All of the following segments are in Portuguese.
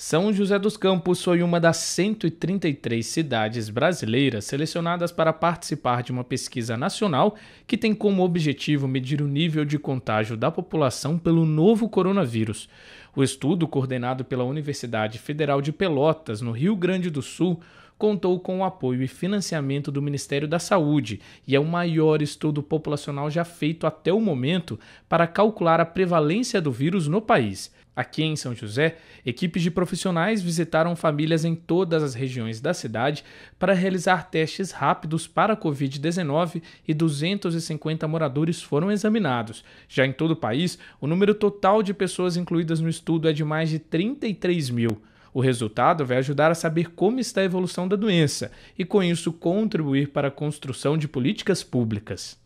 São José dos Campos foi uma das 133 cidades brasileiras selecionadas para participar de uma pesquisa nacional que tem como objetivo medir o nível de contágio da população pelo novo coronavírus. O estudo, coordenado pela Universidade Federal de Pelotas, no Rio Grande do Sul, contou com o apoio e financiamento do Ministério da Saúde e é o maior estudo populacional já feito até o momento para calcular a prevalência do vírus no país. Aqui em São José, equipes de profissionais visitaram famílias em todas as regiões da cidade para realizar testes rápidos para a Covid-19 e 250 moradores foram examinados. Já em todo o país, o número total de pessoas incluídas no estudo é de mais de 33 mil. O resultado vai ajudar a saber como está a evolução da doença e, com isso, contribuir para a construção de políticas públicas.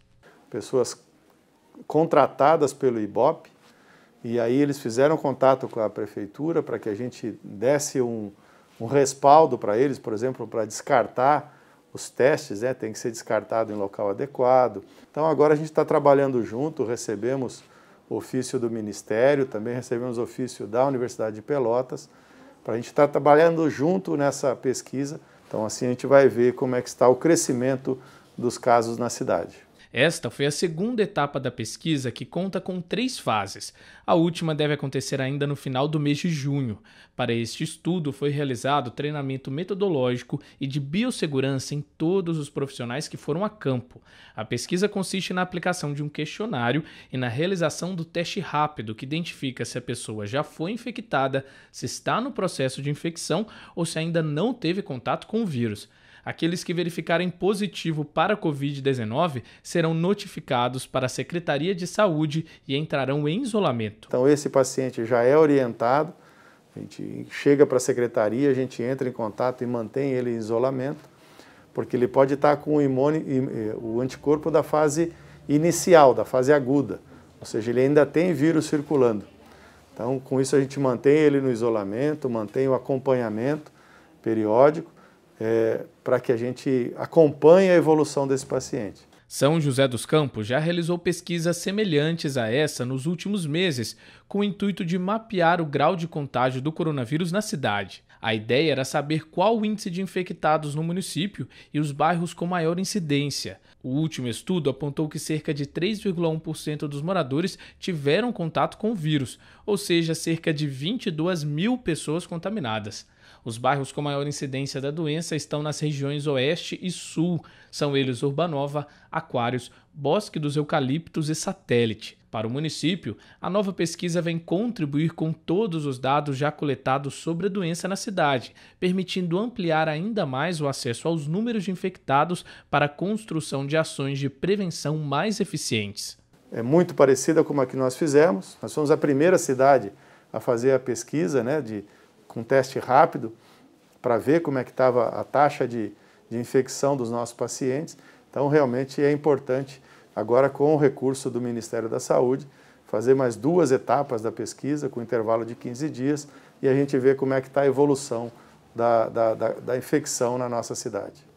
Pessoas contratadas pelo IBOP e aí eles fizeram contato com a prefeitura para que a gente desse um, um respaldo para eles, por exemplo, para descartar os testes, né, tem que ser descartado em local adequado. Então agora a gente está trabalhando junto, recebemos ofício do Ministério, também recebemos ofício da Universidade de Pelotas, para a gente estar tá trabalhando junto nessa pesquisa. Então assim a gente vai ver como é que está o crescimento dos casos na cidade. Esta foi a segunda etapa da pesquisa que conta com três fases. A última deve acontecer ainda no final do mês de junho. Para este estudo foi realizado treinamento metodológico e de biossegurança em todos os profissionais que foram a campo. A pesquisa consiste na aplicação de um questionário e na realização do teste rápido que identifica se a pessoa já foi infectada, se está no processo de infecção ou se ainda não teve contato com o vírus. Aqueles que verificarem positivo para Covid-19 serão notificados para a Secretaria de Saúde e entrarão em isolamento. Então, esse paciente já é orientado, a gente chega para a secretaria, a gente entra em contato e mantém ele em isolamento, porque ele pode estar com o, imune, o anticorpo da fase inicial, da fase aguda, ou seja, ele ainda tem vírus circulando. Então, com isso, a gente mantém ele no isolamento, mantém o acompanhamento periódico é, para que a gente acompanhe a evolução desse paciente. São José dos Campos já realizou pesquisas semelhantes a essa nos últimos meses, com o intuito de mapear o grau de contágio do coronavírus na cidade. A ideia era saber qual o índice de infectados no município e os bairros com maior incidência. O último estudo apontou que cerca de 3,1% dos moradores tiveram contato com o vírus, ou seja, cerca de 22 mil pessoas contaminadas. Os bairros com maior incidência da doença estão nas regiões Oeste e Sul, são eles Urbanova, Aquários, Bosque dos Eucaliptos e Satélite. Para o município, a nova pesquisa vem contribuir com todos os dados já coletados sobre a doença na cidade, permitindo ampliar ainda mais o acesso aos números de infectados para a construção de ações de prevenção mais eficientes. É muito parecida com a que nós fizemos. Nós fomos a primeira cidade a fazer a pesquisa né, de, com teste rápido para ver como é que estava a taxa de, de infecção dos nossos pacientes. Então, realmente é importante Agora, com o recurso do Ministério da Saúde, fazer mais duas etapas da pesquisa, com intervalo de 15 dias, e a gente vê como é que está a evolução da, da, da, da infecção na nossa cidade.